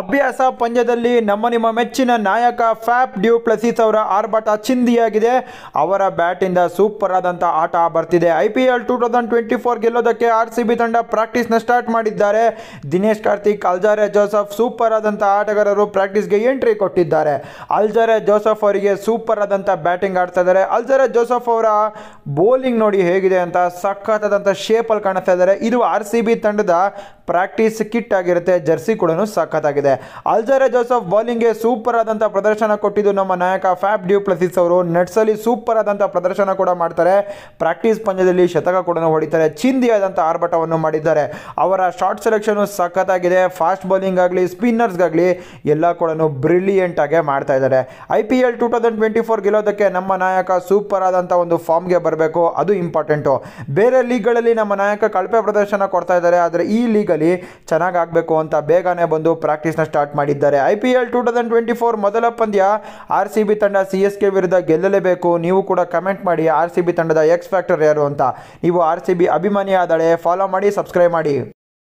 ಅಭ್ಯಾಸ ಪಂದ್ಯದಲ್ಲಿ ನಮ್ಮ ನಿಮ್ಮ ಮೆಚ್ಚಿನ ನಾಯಕ ಫ್ಯಾಪ್ ಡ್ಯೂ ಪ್ಲಸೀಸ್ ಅವರ ಆರ್ಭಟ ಚಿಂದಿಯಾಗಿದೆ ಅವರ ಬ್ಯಾಟಿಂದ ಸೂಪರ್ ಆದಂಥ ಆಟ ಬರ್ತಿದೆ I P L two thousand twenty four ಗೆಲ್ಲೋದಕ್ಕೆ ಆರ್ ಸಿ ಬಿ ತಂಡ ಪ್ರಾಕ್ಟೀಸ್ನ ಸ್ಟಾರ್ಟ್ ಮಾಡಿದ್ದಾರೆ Dinesh Karthik Alzarri Joseph super ಆದಂಥ ಆಟಗಾರರು ಪ್ರಾಕ್ಟೀಸ್ಗೆ ಎಂಟ್ರಿ ಕೊಟ್ಟಿದ್ದಾರೆ ಅಲ್ಜಾರೆ ಜೋಸಫ್ ಅವರಿಗೆ ಸೂಪರ್ ಆದಂಥ ಬ್ಯಾಟಿಂಗ್ ಆಡ್ತಾ ಇದ್ದಾರೆ ಅಲ್ಜಾರೆ ಜೋಸಫ್ ಅವರ ಬೌಲಿಂಗ್ ನೋಡಿ ಹೇಗಿದೆ ಅಂತ ಆದಂಥ ಶೇಪಲ್ಲಿ ಕಾಣಿಸ್ತಾ ಇದ್ದಾರೆ ಇದು ಆರ್ ಸಿ ಬಿ ತಂಡದ ಪ್ರಾಕ್ಟೀಸ್ ಕಿಟ್ ಆಗಿರುತ್ತೆ ಜರ್ಸಿ ಕೂಡ ಸಖತ್ತಾಗಿದೆ ಅಲ್ಜರೆ ಜೋಸಫ್ ಬೌಲಿಂಗ್ಗೆ ಸೂಪರ್ ಆದಂಥ ಪ್ರದರ್ಶನ ಕೊಟ್ಟಿದ್ದು ನಮ್ಮ ನಾಯಕ ಫ್ಯಾಬ್ ಡ್ಯೂ ಪ್ಲಸಿಸ್ ಅವರು ನೆಟ್ಸಲ್ಲಿ ಸೂಪರ್ ಆದಂಥ ಪ್ರದರ್ಶನ ಕೂಡ ಮಾಡ್ತಾರೆ ಪ್ರಾಕ್ಟೀಸ್ ಪಂದ್ಯದಲ್ಲಿ ಶತಕ ಕೂಡ ಹೊಡಿತಾರೆ ಚಿಂದಿಯಾದಂಥ ಆರ್ಭಟವನ್ನು ಮಾಡಿದ್ದಾರೆ ಅವರ ಶಾರ್ಟ್ ಸೆಲೆಕ್ಷನು ಸಖತ್ತಾಗಿದೆ ಫಾಸ್ಟ್ ಬೌಲಿಂಗ್ ಆಗಲಿ ಸ್ಪಿನ್ನರ್ಸ್ಗಾಗಲಿ ಎಲ್ಲ ಕೂಡ ಬ್ರಿಲಿಯಂಟ್ ಆಗಿ ಮಾಡ್ತಾ ಇದ್ದಾರೆ I P L two thousand twenty four ಗೆಲ್ಲೋದಕ್ಕೆ ನಮ್ಮ ನಾಯಕ ಸೂಪರ್ ಆದಂಥ ಒಂದು ಫಾರ್ಮ್ಗೆ ಬರಬೇಕು ಅದು ಇಂಪಾರ್ಟೆಂಟು ಬೇರೆ ಲೀಗ್ಗಳಲ್ಲಿ ನಮ್ಮ ನಾಯಕ ಕಳಪೆ ಪ್ರದರ್ಶನ ಕೊಡ್ತಾ ಇದ್ದಾರೆ ಆದರೆ ಈ ಲೀಗ್ ಲೀಗಲ್ಲಿ ಚೆನ್ನಾಗಿ ಆಗಬೇಕು ಅಂತ ಬೇಗನೆ ಬಂದು ಪ್ರಾಕ್ಟೀಸ್ನ ಸ್ಟಾರ್ಟ್ ಮಾಡಿದ್ದಾರೆ I P L thousand twenty four ಮೊದಲ ಪಂದ್ಯ ಆರ್ ಸಿ ಬಿ ತಂಡ ಸಿ ಎಸ್ ಕೆ ವಿರುದ್ಧ ಗೆಲ್ಲಲೇಬೇಕು ನೀವು ಕೂಡ ಕಮೆಂಟ್ ಮಾಡಿ ಆರ್ ಸಿ ಬಿ ತಂಡದ ಎಕ್ಸ್ ಫ್ಯಾಕ್ಟರ್ ಯಾರು ಅಂತ ನೀವು ಆರ್ ಸಿ ಬಿ ಅಭಿಮಾನಿ ಆದರೆ ಫಾಲೋ ಮಾಡಿ ಸಬ್ಸ್ಕ್ರೈಬ್ ಮಾಡಿ